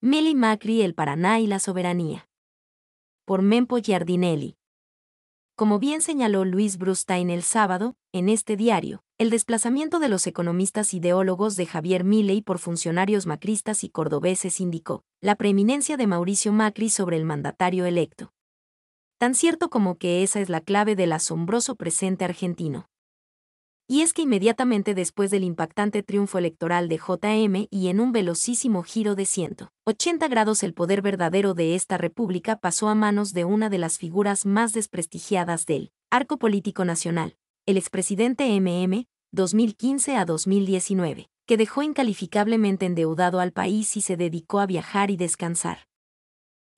Milly Macri, El Paraná y la Soberanía. Por Mempo Giardinelli. Como bien señaló Luis Brustein el sábado, en este diario, el desplazamiento de los economistas ideólogos de Javier Milei por funcionarios macristas y cordobeses indicó la preeminencia de Mauricio Macri sobre el mandatario electo. Tan cierto como que esa es la clave del asombroso presente argentino. Y es que inmediatamente después del impactante triunfo electoral de JM y en un velocísimo giro de 180 grados el poder verdadero de esta república pasó a manos de una de las figuras más desprestigiadas del arco político nacional, el expresidente MM, 2015 a 2019, que dejó incalificablemente endeudado al país y se dedicó a viajar y descansar.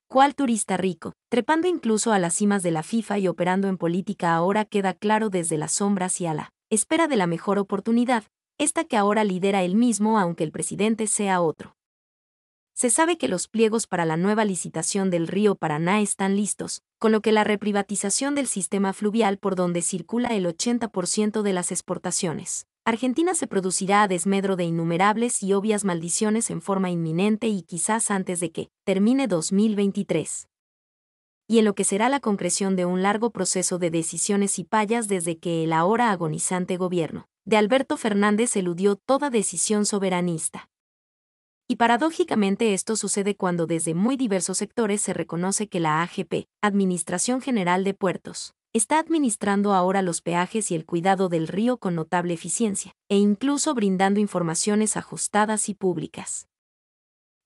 ¿Cuál turista rico? Trepando incluso a las cimas de la FIFA y operando en política ahora queda claro desde las sombras y a la espera de la mejor oportunidad, esta que ahora lidera él mismo aunque el presidente sea otro. Se sabe que los pliegos para la nueva licitación del río Paraná están listos, con lo que la reprivatización del sistema fluvial por donde circula el 80% de las exportaciones. Argentina se producirá a desmedro de innumerables y obvias maldiciones en forma inminente y quizás antes de que termine 2023 y en lo que será la concreción de un largo proceso de decisiones y payas desde que el ahora agonizante gobierno de Alberto Fernández eludió toda decisión soberanista. Y paradójicamente esto sucede cuando desde muy diversos sectores se reconoce que la AGP, Administración General de Puertos, está administrando ahora los peajes y el cuidado del río con notable eficiencia, e incluso brindando informaciones ajustadas y públicas.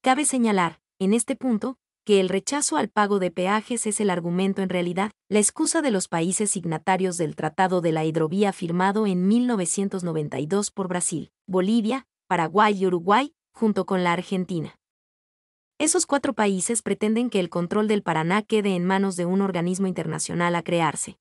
Cabe señalar, en este punto, que el rechazo al pago de peajes es el argumento en realidad, la excusa de los países signatarios del Tratado de la Hidrovía firmado en 1992 por Brasil, Bolivia, Paraguay y Uruguay, junto con la Argentina. Esos cuatro países pretenden que el control del Paraná quede en manos de un organismo internacional a crearse.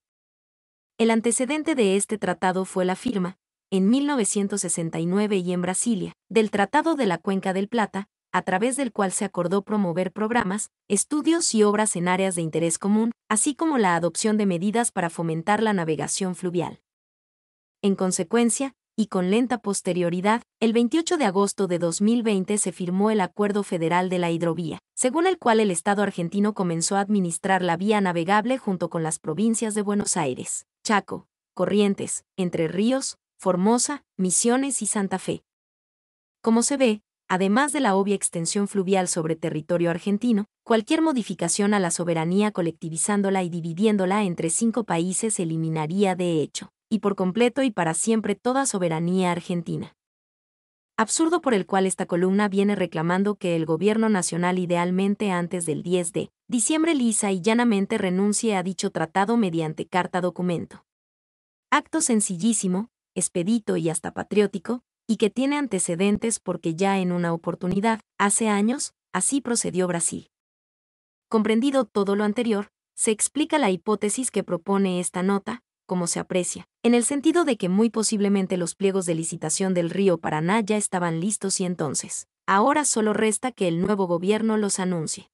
El antecedente de este tratado fue la firma, en 1969 y en Brasilia, del Tratado de la Cuenca del Plata, a través del cual se acordó promover programas, estudios y obras en áreas de interés común, así como la adopción de medidas para fomentar la navegación fluvial. En consecuencia, y con lenta posterioridad, el 28 de agosto de 2020 se firmó el Acuerdo Federal de la Hidrovía, según el cual el Estado argentino comenzó a administrar la vía navegable junto con las provincias de Buenos Aires, Chaco, Corrientes, Entre Ríos, Formosa, Misiones y Santa Fe. Como se ve, además de la obvia extensión fluvial sobre territorio argentino, cualquier modificación a la soberanía colectivizándola y dividiéndola entre cinco países eliminaría de hecho, y por completo y para siempre toda soberanía argentina. Absurdo por el cual esta columna viene reclamando que el gobierno nacional idealmente antes del 10 de diciembre lisa y llanamente renuncie a dicho tratado mediante carta documento. Acto sencillísimo, expedito y hasta patriótico, y que tiene antecedentes porque ya en una oportunidad, hace años, así procedió Brasil. Comprendido todo lo anterior, se explica la hipótesis que propone esta nota, como se aprecia, en el sentido de que muy posiblemente los pliegos de licitación del río Paraná ya estaban listos y entonces, ahora solo resta que el nuevo gobierno los anuncie.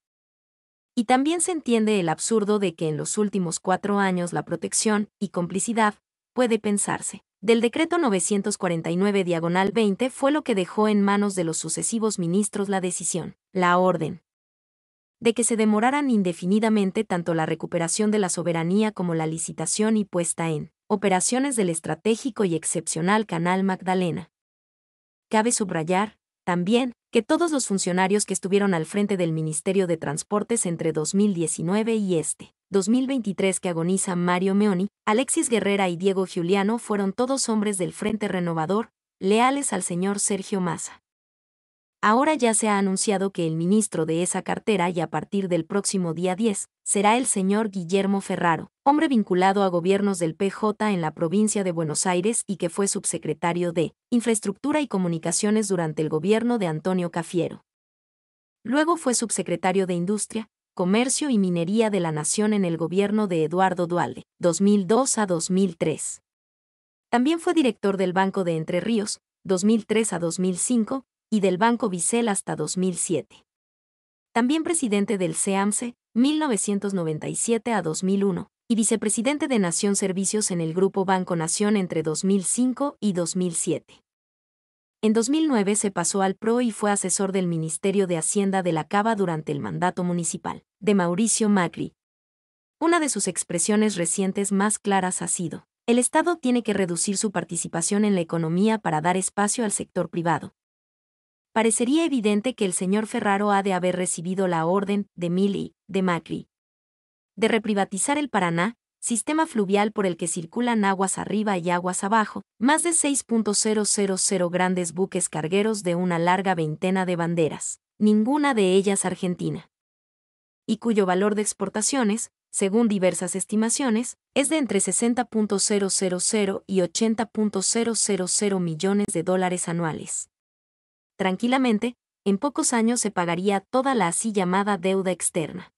Y también se entiende el absurdo de que en los últimos cuatro años la protección y complicidad puede pensarse del decreto 949 diagonal 20 fue lo que dejó en manos de los sucesivos ministros la decisión, la orden, de que se demoraran indefinidamente tanto la recuperación de la soberanía como la licitación y puesta en operaciones del estratégico y excepcional Canal Magdalena. Cabe subrayar, también, que todos los funcionarios que estuvieron al frente del Ministerio de Transportes entre 2019 y este 2023 que agoniza Mario Meoni, Alexis Guerrera y Diego Giuliano fueron todos hombres del Frente Renovador, leales al señor Sergio Massa. Ahora ya se ha anunciado que el ministro de esa cartera y a partir del próximo día 10 será el señor Guillermo Ferraro, hombre vinculado a gobiernos del PJ en la provincia de Buenos Aires y que fue subsecretario de Infraestructura y Comunicaciones durante el gobierno de Antonio Cafiero. Luego fue subsecretario de Industria, Comercio y Minería de la Nación en el gobierno de Eduardo Dualde, 2002 a 2003. También fue director del Banco de Entre Ríos, 2003 a 2005, y del Banco Bicel hasta 2007. También presidente del CEAMSE, 1997 a 2001, y vicepresidente de Nación Servicios en el Grupo Banco Nación entre 2005 y 2007. En 2009 se pasó al PRO y fue asesor del Ministerio de Hacienda de la Cava durante el mandato municipal de Mauricio Macri. Una de sus expresiones recientes más claras ha sido, el Estado tiene que reducir su participación en la economía para dar espacio al sector privado. Parecería evidente que el señor Ferraro ha de haber recibido la orden de Mili, de Macri, de reprivatizar el Paraná sistema fluvial por el que circulan aguas arriba y aguas abajo, más de 6.000 grandes buques cargueros de una larga veintena de banderas, ninguna de ellas argentina, y cuyo valor de exportaciones, según diversas estimaciones, es de entre 60.000 y 80.000 millones de dólares anuales. Tranquilamente, en pocos años se pagaría toda la así llamada deuda externa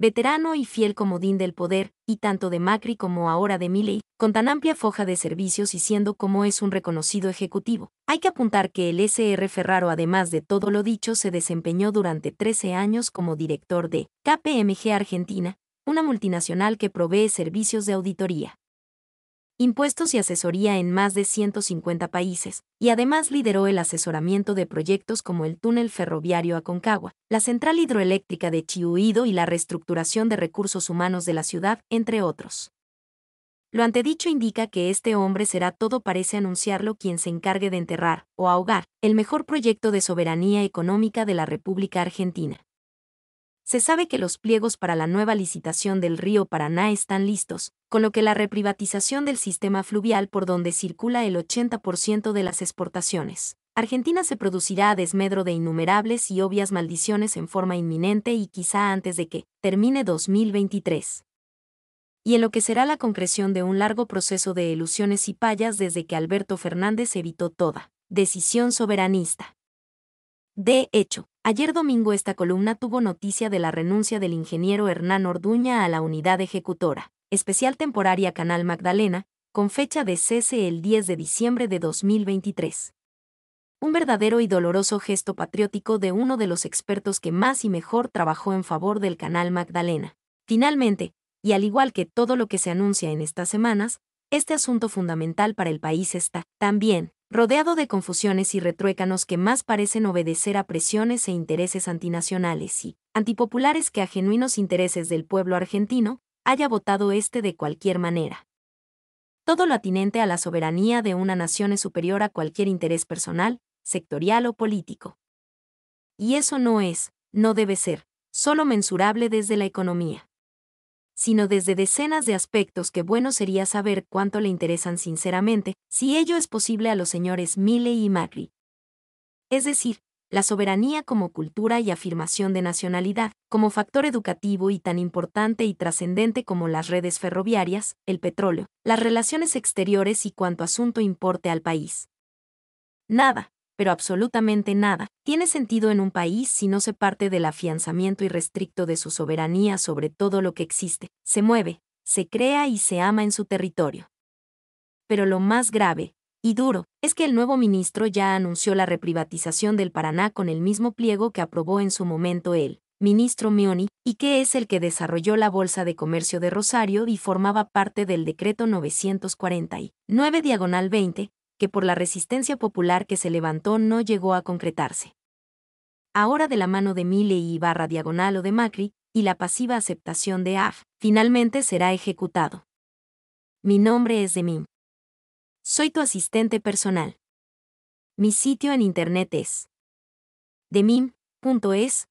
veterano y fiel comodín del poder, y tanto de Macri como ahora de Milley, con tan amplia foja de servicios y siendo como es un reconocido ejecutivo. Hay que apuntar que el SR Ferraro, además de todo lo dicho, se desempeñó durante 13 años como director de KPMG Argentina, una multinacional que provee servicios de auditoría impuestos y asesoría en más de 150 países, y además lideró el asesoramiento de proyectos como el túnel ferroviario a Concagua, la central hidroeléctrica de Chihuido y la reestructuración de recursos humanos de la ciudad, entre otros. Lo antedicho indica que este hombre será todo parece anunciarlo quien se encargue de enterrar, o ahogar, el mejor proyecto de soberanía económica de la República Argentina se sabe que los pliegos para la nueva licitación del río Paraná están listos, con lo que la reprivatización del sistema fluvial por donde circula el 80% de las exportaciones. Argentina se producirá a desmedro de innumerables y obvias maldiciones en forma inminente y quizá antes de que termine 2023. Y en lo que será la concreción de un largo proceso de ilusiones y payas desde que Alberto Fernández evitó toda decisión soberanista. De hecho, ayer domingo esta columna tuvo noticia de la renuncia del ingeniero Hernán Orduña a la unidad ejecutora, especial temporaria Canal Magdalena, con fecha de cese el 10 de diciembre de 2023. Un verdadero y doloroso gesto patriótico de uno de los expertos que más y mejor trabajó en favor del Canal Magdalena. Finalmente, y al igual que todo lo que se anuncia en estas semanas, este asunto fundamental para el país está, también, rodeado de confusiones y retruécanos que más parecen obedecer a presiones e intereses antinacionales y antipopulares que a genuinos intereses del pueblo argentino, haya votado este de cualquier manera. Todo lo atinente a la soberanía de una nación es superior a cualquier interés personal, sectorial o político. Y eso no es, no debe ser, solo mensurable desde la economía sino desde decenas de aspectos que bueno sería saber cuánto le interesan sinceramente, si ello es posible a los señores Milley y Macri. Es decir, la soberanía como cultura y afirmación de nacionalidad, como factor educativo y tan importante y trascendente como las redes ferroviarias, el petróleo, las relaciones exteriores y cuanto asunto importe al país. Nada, pero absolutamente nada, tiene sentido en un país si no se parte del afianzamiento irrestricto de su soberanía sobre todo lo que existe, se mueve, se crea y se ama en su territorio. Pero lo más grave, y duro, es que el nuevo ministro ya anunció la reprivatización del Paraná con el mismo pliego que aprobó en su momento él ministro Mioni, y que es el que desarrolló la Bolsa de Comercio de Rosario y formaba parte del decreto 949 diagonal 20, que por la resistencia popular que se levantó no llegó a concretarse. Ahora de la mano de Milley y barra diagonal o de Macri, y la pasiva aceptación de AF, finalmente será ejecutado. Mi nombre es Demim. Soy tu asistente personal. Mi sitio en internet es demim.es.tl.